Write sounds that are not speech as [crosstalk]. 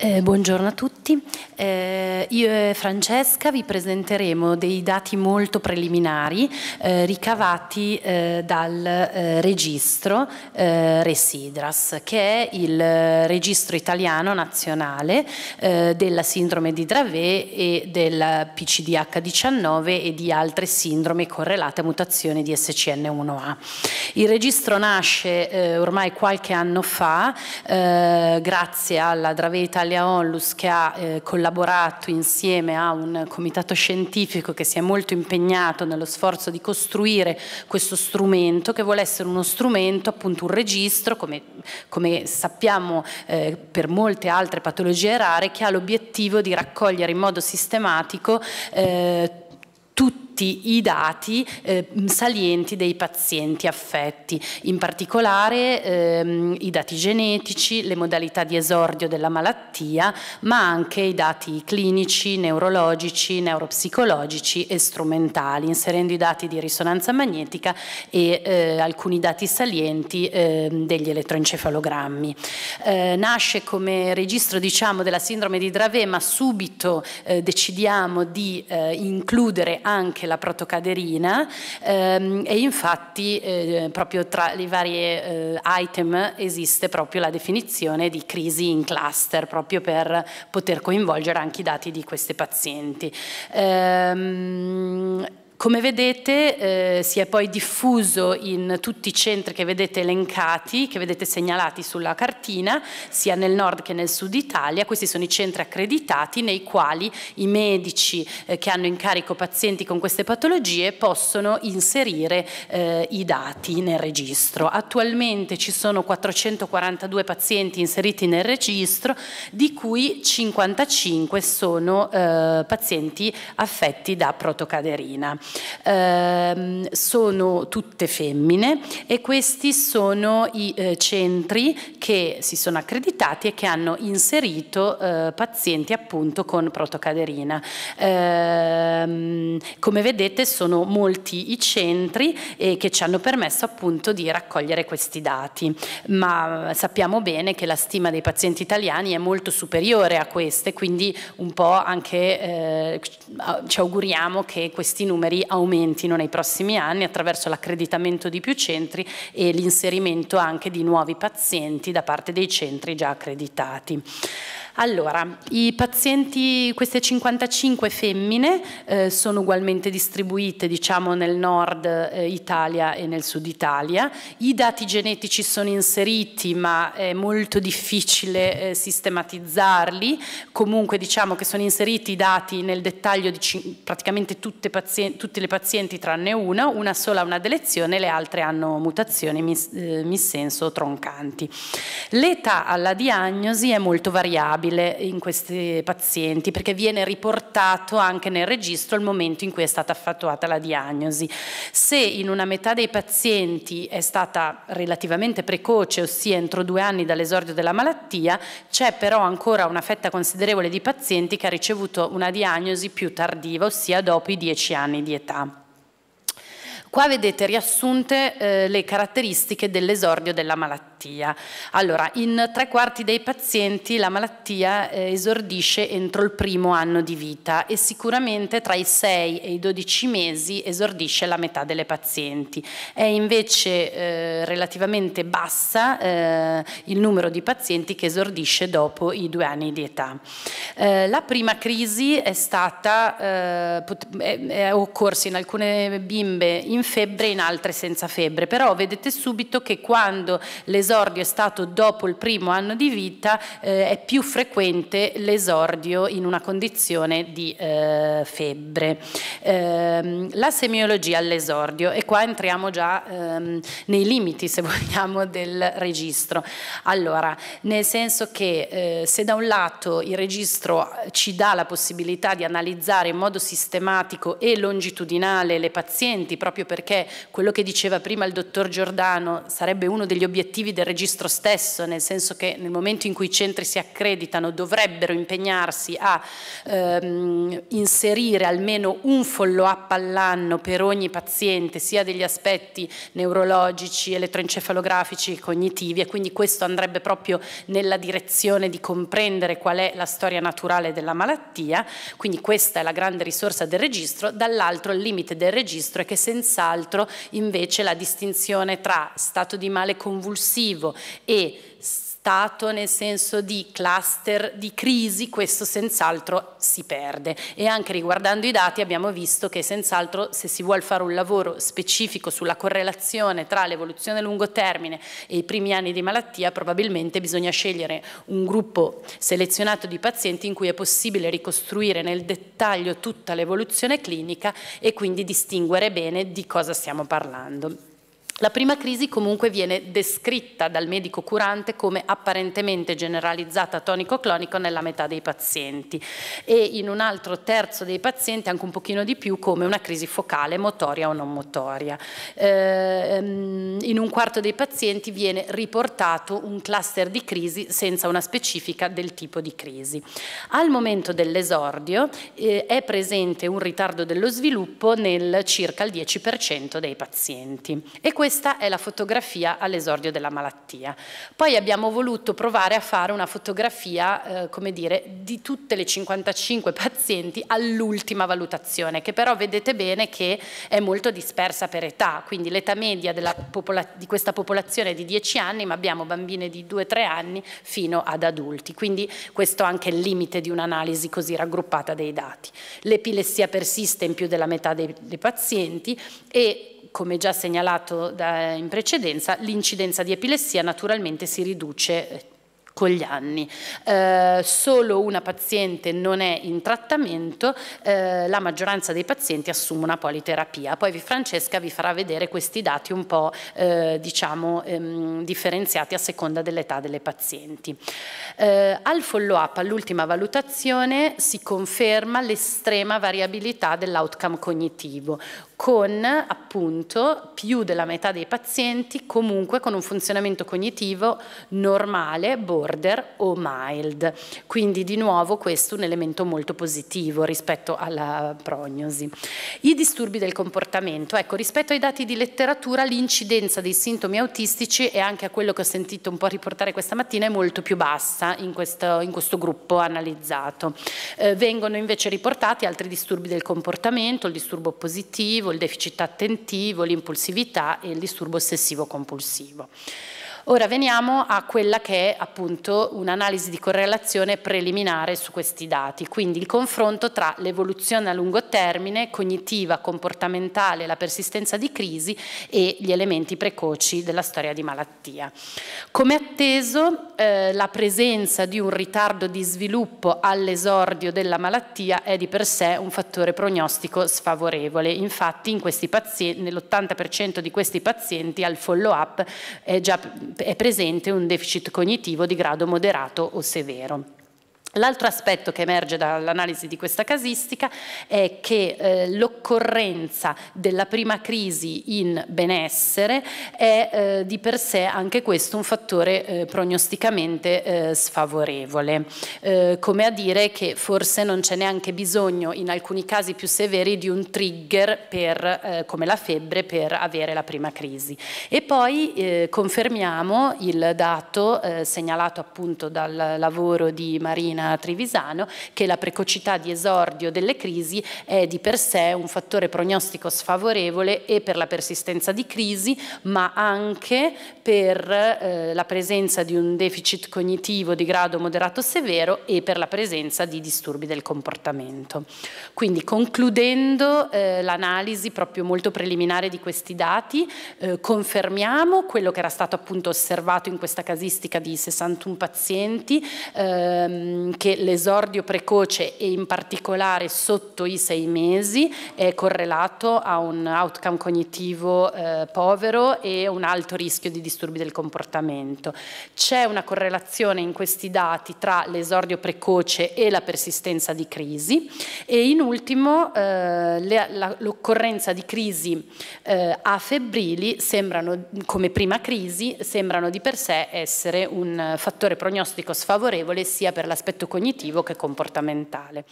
Eh, buongiorno a tutti, eh, io e Francesca vi presenteremo dei dati molto preliminari eh, ricavati eh, dal eh, registro eh, Residras, che è il registro italiano nazionale della sindrome di Dravet e del PCDH19 e di altre sindrome correlate a mutazioni di SCN1A. Il registro nasce ormai qualche anno fa grazie alla Dravet Italia Italia Onlus che ha eh, collaborato insieme a un comitato scientifico che si è molto impegnato nello sforzo di costruire questo strumento che vuole essere uno strumento, appunto un registro, come, come sappiamo eh, per molte altre patologie rare, che ha l'obiettivo di raccogliere in modo sistematico eh, tutti i dati eh, salienti dei pazienti affetti, in particolare ehm, i dati genetici, le modalità di esordio della malattia, ma anche i dati clinici, neurologici, neuropsicologici e strumentali, inserendo i dati di risonanza magnetica e eh, alcuni dati salienti eh, degli elettroencefalogrammi. Eh, nasce come registro diciamo, della sindrome di Dravet, ma subito eh, decidiamo di eh, includere anche la protocaderina ehm, e infatti eh, proprio tra le varie eh, item esiste proprio la definizione di crisi in cluster proprio per poter coinvolgere anche i dati di queste pazienti. Ehm, come vedete eh, si è poi diffuso in tutti i centri che vedete elencati, che vedete segnalati sulla cartina, sia nel nord che nel sud Italia, questi sono i centri accreditati nei quali i medici eh, che hanno in carico pazienti con queste patologie possono inserire eh, i dati nel registro. Attualmente ci sono 442 pazienti inseriti nel registro, di cui 55 sono eh, pazienti affetti da protocaderina eh, sono tutte femmine e questi sono i eh, centri che si sono accreditati e che hanno inserito eh, pazienti appunto con protocaderina. Ehm, come vedete sono molti i centri che ci hanno permesso appunto di raccogliere questi dati, ma sappiamo bene che la stima dei pazienti italiani è molto superiore a queste, quindi un po' anche eh, ci auguriamo che questi numeri poi aumentino nei prossimi anni attraverso l'accreditamento di più centri e l'inserimento anche di nuovi pazienti da parte dei centri già accreditati. Allora, i pazienti, queste 55 femmine eh, sono ugualmente distribuite diciamo, nel nord eh, Italia e nel sud Italia. I dati genetici sono inseriti ma è molto difficile eh, sistematizzarli, comunque diciamo che sono inseriti i dati nel dettaglio di praticamente tutte, pazienti, tutte, le pazienti tranne una, una sola ha una delezione, le altre hanno mutazioni eh, missenso troncanti. L'età alla diagnosi è molto variabile stabile in questi pazienti perché viene riportato anche nel registro il momento in cui è stata effettuata la diagnosi. Se in una metà dei pazienti è stata relativamente precoce, ossia entro due anni dall'esordio della malattia, c'è però ancora una fetta considerevole di pazienti che ha ricevuto una diagnosi più tardiva, ossia dopo i dieci anni di età. Qua vedete riassunte eh, le caratteristiche dell'esordio della malattia malattia. Allora, in tre quarti dei pazienti la malattia eh, esordisce entro il primo anno di vita e sicuramente tra i 6 e i 12 mesi esordisce la metà delle pazienti. È invece eh, relativamente bassa eh, il numero di pazienti che esordisce dopo i due anni di età. Eh, la prima crisi è stata, eh, è, è occorsa in alcune bimbe in febbre e in altre senza febbre, però vedete subito che quando le l'esordio è stato dopo il primo anno di vita, eh, è più frequente l'esordio in una condizione di eh, febbre. Eh, la semiologia all'esordio, e qua entriamo già ehm, nei limiti, se [laughs] vogliamo, del registro. Allora, nel senso che eh, se da un lato il registro ci dà la possibilità di analizzare in modo sistematico e longitudinale le pazienti, proprio perché quello che diceva prima il dottor Giordano sarebbe uno degli obiettivi del registro stesso, nel senso che nel momento in cui i centri si accreditano dovrebbero impegnarsi a ehm, inserire almeno un follow-up all'anno per ogni paziente, sia degli aspetti neurologici, elettroencefalografici, cognitivi e quindi questo andrebbe proprio nella direzione di comprendere qual è la storia naturale della malattia, quindi questa è la grande risorsa del registro, dall'altro il limite del registro è che senz'altro invece la distinzione tra stato di male convulsivo recessivo e Stato nel senso di cluster di crisi, questo senz'altro si perde. E anche riguardando i dati abbiamo visto che senz'altro se si vuole fare un lavoro specifico sulla correlazione tra l'evoluzione a lungo termine e i primi anni di malattia, probabilmente bisogna scegliere un gruppo selezionato di pazienti in cui è possibile ricostruire nel dettaglio tutta l'evoluzione clinica e quindi distinguere bene di cosa stiamo parlando. La prima crisi comunque viene descritta dal medico curante come apparentemente generalizzata tonico-clonico nella metà dei pazienti e in un altro terzo dei pazienti anche un pochino di più come una crisi focale motoria o non motoria. Ehm, in un quarto dei pazienti viene riportato un cluster di crisi senza una specifica del tipo di crisi. Al momento dell'esordio eh, è presente un ritardo dello sviluppo nel circa il 10% dei pazienti e questa è la fotografia all'esordio della malattia. Poi abbiamo voluto provare a fare una fotografia, eh, come dire, di tutte le 55 pazienti all'ultima valutazione, che però vedete bene che è molto dispersa per età, quindi l'età media di questa popolazione è di 10 anni, ma abbiamo bambine di 2-3 anni fino ad adulti, quindi questo è anche il limite di un'analisi così raggruppata dei dati. L'epilessia persiste in più della metà dei, dei pazienti e come già segnalato da, in precedenza, l'incidenza di epilessia naturalmente si riduce eh, con gli anni. Eh, solo una paziente non è in trattamento, eh, la maggioranza dei pazienti assume una politerapia. Poi Francesca vi farà vedere questi dati un po' eh, diciamo, ehm, differenziati a seconda dell'età delle pazienti. Eh, al follow-up, all'ultima valutazione, si conferma l'estrema variabilità dell'outcome cognitivo, con appunto più della metà dei pazienti comunque con un funzionamento cognitivo normale, borderline, border o mild. Quindi di nuovo questo è un elemento molto positivo rispetto alla prognosi. I disturbi del comportamento, ecco rispetto ai dati di letteratura l'incidenza dei sintomi autistici e anche a quello che ho sentito un po' riportare questa mattina è molto più bassa in questo, in questo gruppo analizzato. Eh, vengono invece riportati altri disturbi del comportamento, il disturbo positivo, il deficit attentivo, l'impulsività e il disturbo ossessivo compulsivo. Ora veniamo a quella che è appunto un'analisi di correlazione preliminare su questi dati, quindi il confronto tra l'evoluzione a lungo termine, cognitiva, comportamentale, la persistenza di crisi e gli elementi precoci della storia di malattia. Come atteso, eh, la presenza di un ritardo di sviluppo all'esordio della malattia è di per sé un fattore prognostico sfavorevole. Infatti nell'80% di questi pazienti al follow-up è già è presente un deficit cognitivo di grado moderato o severo. L'altro aspetto che emerge dall'analisi di questa casistica è che eh, l'occorrenza della prima crisi in benessere è eh, di per sé anche questo un fattore eh, prognosticamente eh, sfavorevole, eh, come a dire che forse non c'è neanche bisogno in alcuni casi più severi di un trigger per, eh, come la febbre per avere la prima crisi. E poi confermiamo il dato segnalato appunto dal lavoro di Marina Marina Trivisano che la precocità di esordio delle crisi è di per sé un fattore prognostico sfavorevole e per la persistenza di crisi ma anche per eh, la presenza di un deficit cognitivo di grado moderato severo e per la presenza di disturbi del comportamento. Quindi concludendo eh, l'analisi proprio molto preliminare di questi dati, eh, confermiamo quello che era stato appunto osservato in questa casistica di 61 pazienti, ehm, Ehm, che l'esordio precoce e in particolare sotto i sei mesi è correlato a un outcome cognitivo eh, povero e un alto rischio di disturbi del comportamento. C'è una correlazione in questi dati tra l'esordio precoce e la persistenza di crisi e in ultimo eh, l'occorrenza di crisi eh, a febbrili sembrano, come prima crisi sembrano di per sé essere un fattore prognostico sfavorevole sia per l'aspetto aspetto cognitivo che comportamentale.